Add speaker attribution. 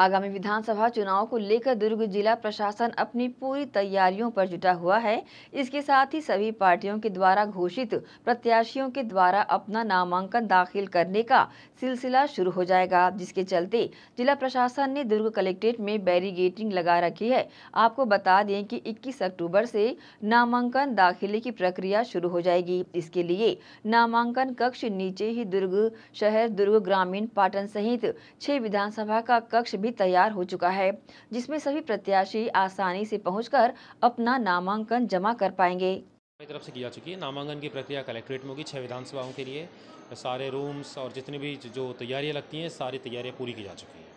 Speaker 1: आगामी विधानसभा चुनाव को लेकर दुर्ग जिला प्रशासन अपनी पूरी तैयारियों पर जुटा हुआ है इसके साथ ही सभी पार्टियों के द्वारा घोषित प्रत्याशियों के द्वारा अपना नामांकन दाखिल करने का सिलसिला शुरू हो जाएगा जिसके चलते जिला प्रशासन ने दुर्ग कलेक्ट्रेट में बैरिगेटिंग लगा रखी है आपको बता दें कि इक्कीस अक्टूबर से नामांकन दाखिले की प्रक्रिया शुरू हो जाएगी इसके लिए नामांकन कक्ष नीचे ही दुर्ग शहर दुर्ग ग्रामीण पाटन सहित छह विधानसभा का कक्ष भी तैयार हो चुका है जिसमें सभी प्रत्याशी आसानी से पहुंचकर अपना नामांकन जमा कर पाएंगे
Speaker 2: तरफ से की जा चुकी है नामांकन की प्रक्रिया कलेक्ट्रेट में होगी छह विधानसभाओं के लिए सारे रूम्स और जितने भी जो तैयारियाँ लगती हैं सारी तैयारियाँ पूरी की जा चुकी हैं